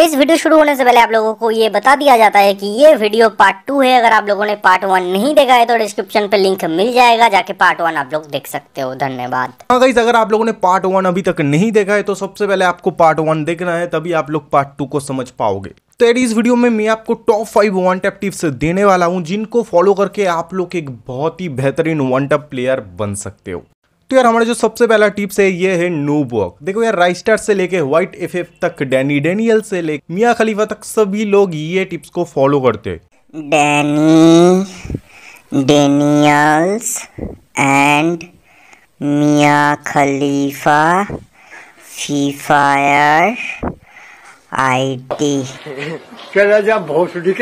इस वीडियो शुरू होने से पहले आप लोगों को ये बता दिया जाता है कि ये वीडियो पार्ट टू है अगर आप लोगों ने पार्ट वन नहीं देखा है तो डिस्क्रिप्शन पे लिंक मिल जाएगा जाके पार्ट वन आप लोग देख सकते हो धन्यवाद हाँ अगर आप लोगों ने पार्ट वन अभी तक नहीं देखा है तो सबसे पहले आपको पार्ट वन देखना है तभी आप लोग पार्ट टू को समझ पाओगे तो एड इस वीडियो में मैं आपको top five one tap tips देने वाला हूँ जिनको फॉलो करके आप लोग एक बहुत ही बेहतरीन वन टैप प्लेयर बन सकते हो तो यार हमारा जो सबसे पहला टिप्स है ये है नो वर्क देखो यार राइस्टार से लेके व्हाइट एफ एफ तक डैनी डेनियल से लेके मिया खलीफा तक सभी लोग ये टिप्स को फॉलो करते डैनी एंड मिया खलीफा फ्री आई टी भोसड़ी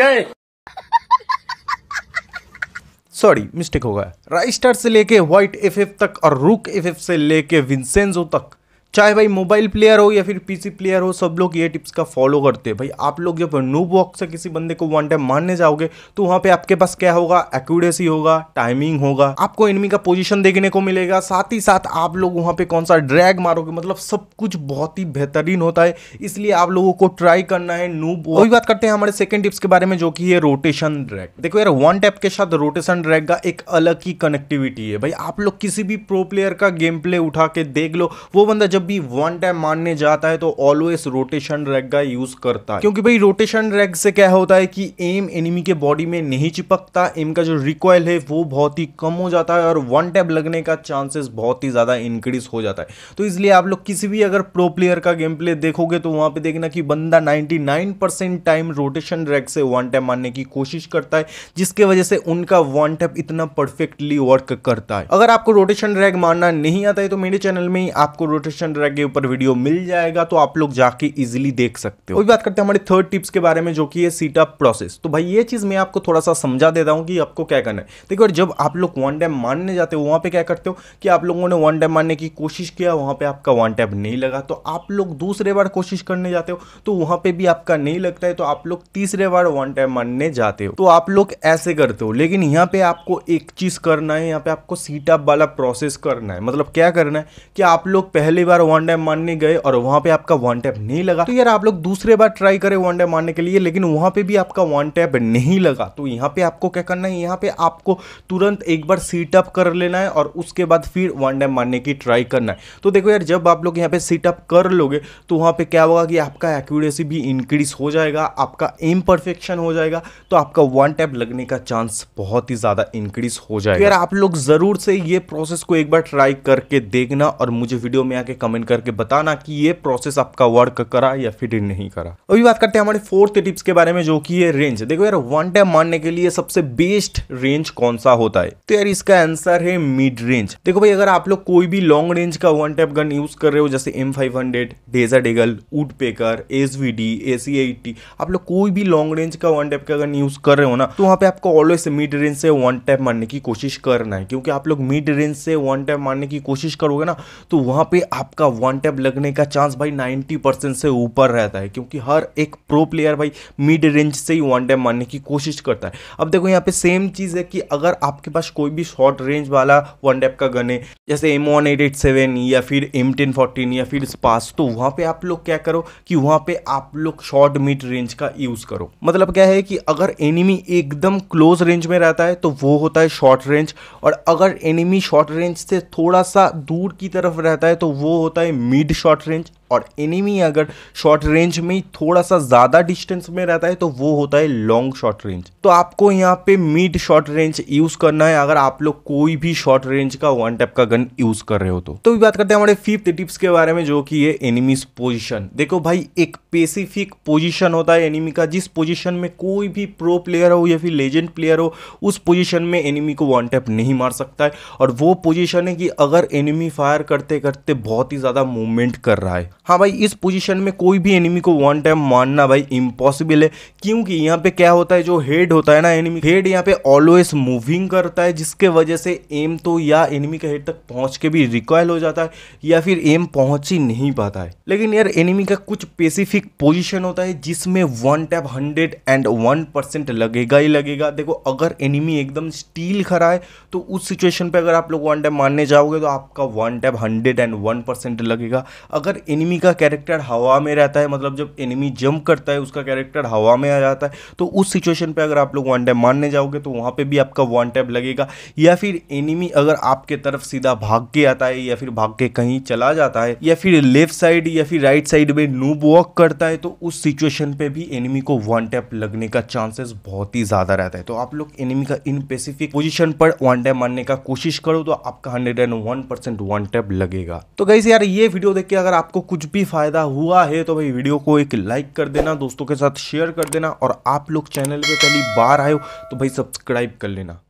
सॉरी मिस्टेक हो गया राइस्टार से लेके व्हाइट एफ तक और रूक एफ से लेके विंसेंजो तक चाहे भाई मोबाइल प्लेयर हो या फिर पीसी प्लेयर हो सब लोग ये टिप्स का फॉलो करते हैं भाई आप लोग जब नो वॉक से किसी बंदे को वन टाइम मारने जाओगे तो वहाँ पे आपके पास क्या होगा एक्यूरेसी होगा टाइमिंग होगा आपको एनिमी का पोजीशन देखने को मिलेगा साथ ही साथ आप लोग वहाँ पे कौन सा ड्रैग मारोगे मतलब सब कुछ बहुत ही बेहतरीन होता है इसलिए आप लोगों को ट्राई करना है नूब वही बात करते हैं हमारे सेकेंड टिप्स के बारे में जो कि है रोटेशन ड्रैग देखो यार वन टैप के साथ रोटेशन ड्रैग का एक अलग ही कनेक्टिविटी है भाई आप लोग किसी भी प्रो प्लेयर का गेम प्ले उठा के देख लो वो बंदा जब जब भी वन टाइम मारने जाता है तो ऑलवेज रोटेशन रैग का यूज करता है क्योंकि भाई रोटेशन रैग से क्या होता है कि एम एनिमी के बॉडी में नहीं चिपकता एम का जो रिकॉयल है वो बहुत ही कम हो जाता है और वन टैप लगने का चांसेस बहुत ही ज़्यादा इंक्रीज हो जाता है तो इसलिए आप लोग किसी भी अगर प्रो प्लेयर का गेम प्ले देखोगे तो वहां पे देखना कि बंदा 99% टाइम रोटेशन रैग से वन टैप मारने की कोशिश करता है जिसके वजह से उनका वन टैप इतना परफेक्टली वर्क करता है अगर आपको रोटेशन रैग मारना नहीं आता है तो मेरे चैनल में ही आपको रोटेशन अंडर के ऊपर वीडियो मिल जाएगा तो आप लोग जाके इजिली देख सकते हो वही बात करते हैं हमारे थर्ड टिप्स के बारे में जो कि है सीटअप प्रोसेस तो भाई ये चीज़ मैं आपको थोड़ा सा समझा देता हूँ कि आपको क्या करना है देखो जब आप लोग वन टैप मानने जाते हो वहाँ पे क्या करते हो कि आप लोगों ने वन टैप मानने की कोशिश किया वहाँ पे आपका वन टैप नहीं लगा तो आप लोग दूसरे बार कोशिश करने जाते हो तो वहाँ पे भी आपका नहीं लगता है तो आप लोग तीसरे बार वन टैप मानने जाते हो तो आप लोग ऐसे करते हो लेकिन यहाँ पे आपको एक चीज़ करना है यहाँ पे आपको सीटअप वाला प्रोसेस करना है मतलब क्या करना है कि आप लोग पहली बार बार वन डैम मारने गए और वहां पे आपका वन टैप नहीं लगा तो यार आप लोग दूसरे बार ट्राई करें वन डैम मारने के लिए लेकिन वहां पे भी आपका वन टैप नहीं लगा तो यहाँ पे आपको क्या करना है यहाँ पे आपको तुरंत एक बार सीटअप कर लेना है और उसके बाद फिर वन डैम मारने की ट्राई करना है तो देखो यार जब आप लोग यहाँ पे सीटअप कर लोगे तो वहां पर क्या होगा कि आपका एक्यूरेसी भी इंक्रीज हो जाएगा आपका एम परफेक्शन हो जाएगा तो आपका वन टैप लगने का चांस बहुत ही ज़्यादा इंक्रीज हो तो जाएगा यार आप लोग ज़रूर से ये प्रोसेस को एक बार ट्राई करके देखना और मुझे वीडियो में आके कम कमेंट करके बताना कि ये प्रोसेस आपका वर्क करा या फिर नहीं करा अभी बात करते हैं हमारे फोर्थ टिप्स के बारे में जो कि है रेंज देखो यार वन टैप मारने के लिए सबसे बेस्ट रेंज कौन सा होता है तो यार इसका आंसर है मिड रेंज देखो भाई अगर आप लोग कोई भी लॉन्ग रेंज का वन टैप गन यूज कर रहे हो जैसे M five hundred Desert Eagle woodpecker S V D A C eighty आप लोग कोई भी लॉन्ग रेंज का वन टैप का गन यूज कर रहे हो ना तो वहाँ पे आपको ऑलवेज मिड रेंज से वन टैप मारने की कोशिश करना है क्योंकि आप लोग मिड रेंज से वन टैप मारने की कोशिश करोगे ना तो वहाँ पे आपका आपका वन टैप लगने का चांस भाई 90 परसेंट से ऊपर रहता है क्योंकि हर एक प्रो प्लेयर भाई मिड रेंज से ही वन टैप मारने की कोशिश करता है अब देखो यहाँ पे सेम चीज़ है कि अगर आपके पास कोई भी शॉर्ट रेंज वाला वन टैप का गन है जैसे M one eight eight seven या फिर एम टेन फोर्टीन या फिर स्पास तो वहाँ पे आप लोग क्या करो कि वहाँ पे आप लोग शॉर्ट मिड रेंज का यूज़ करो मतलब क्या है कि अगर एनिमी एकदम क्लोज रेंज में रहता है तो वो होता है शॉर्ट रेंज और अगर एनिमी शॉर्ट रेंज से थोड़ा सा दूर की तरफ रहता है तो वो होता है मिड शॉर्ट रेंज और एनिमी अगर शॉर्ट रेंज में थोड़ा सा ज़्यादा डिस्टेंस में रहता है तो वो होता है लॉन्ग शॉर्ट रेंज तो आपको यहाँ पे मिड शॉर्ट रेंज यूज़ करना है अगर आप लोग कोई भी शॉर्ट रेंज का वन टैप का गन यूज़ कर रहे हो तो, तो भी बात करते हैं हमारे फिफ्थ टिप्स के बारे में जो कि है एनिमीज पोजिशन देखो भाई एक स्पेसिफिक पोजिशन होता है एनिमी का जिस पोजिशन में कोई भी प्रो प्लेयर हो या फिर लेजेंड प्लेयर हो उस पोजिशन में एनिमी को वन टैप नहीं मार सकता है और वो पोजिशन है कि अगर एनिमी फायर करते करते बहुत ही ज़्यादा मूवमेंट कर रहा है हाँ भाई इस पोजीशन में कोई भी एनिमी को वन टाइम मारना भाई इम्पॉसिबल है क्योंकि यहाँ पे क्या होता है जो हेड होता है ना एनिमी हेड यहाँ पे ऑलवेज मूविंग करता है जिसके वजह से एम तो या एनिमी के हेड तक पहुँच के भी रिकॉयल हो जाता है या फिर एम पहुँच ही नहीं पाता है लेकिन यार एनिमी का कुछ स्पेसिफिक पोजिशन होता है जिसमें one tap hundred and one percent लगेगा ही लगेगा देखो अगर एनिमी एकदम स्टील खड़ा है तो उस सिचुएशन पे अगर आप लोग वन टैप मारने जाओगे तो आपका one tap hundred and one percent लगेगा अगर एनिमी एनिमी का कैरेक्टर हवा में रहता है मतलब जब एनिमी जंप करता है उसका कैरेक्टर हवा में आ जाता है तो उस सिचुएशन पे अगर आप लोग वन टैप मारने जाओगे तो वहाँ पे भी आपका वन टैप लगेगा या फिर एनिमी अगर आपके तरफ सीधा भाग के आता है या फिर भाग के कहीं चला जाता है या फिर लेफ्ट साइड या फिर राइट साइड में नूब वॉक करता है तो उस सिचुएशन पर भी एनिमी को वन टैप लगने का चांसेस बहुत ही ज़्यादा रहता है तो आप लोग एनिमी का इन स्पेसिफिक पोजिशन पर वन टैप मारने का कोशिश करो तो आपका hundred and one percent one tap लगेगा तो गई यार ये वीडियो देख के अगर आपको कुछ कुछ भी फ़ायदा हुआ है तो भाई वीडियो को एक लाइक कर देना दोस्तों के साथ शेयर कर देना और आप लोग चैनल पे पहली बार आए हो तो भाई सब्सक्राइब कर लेना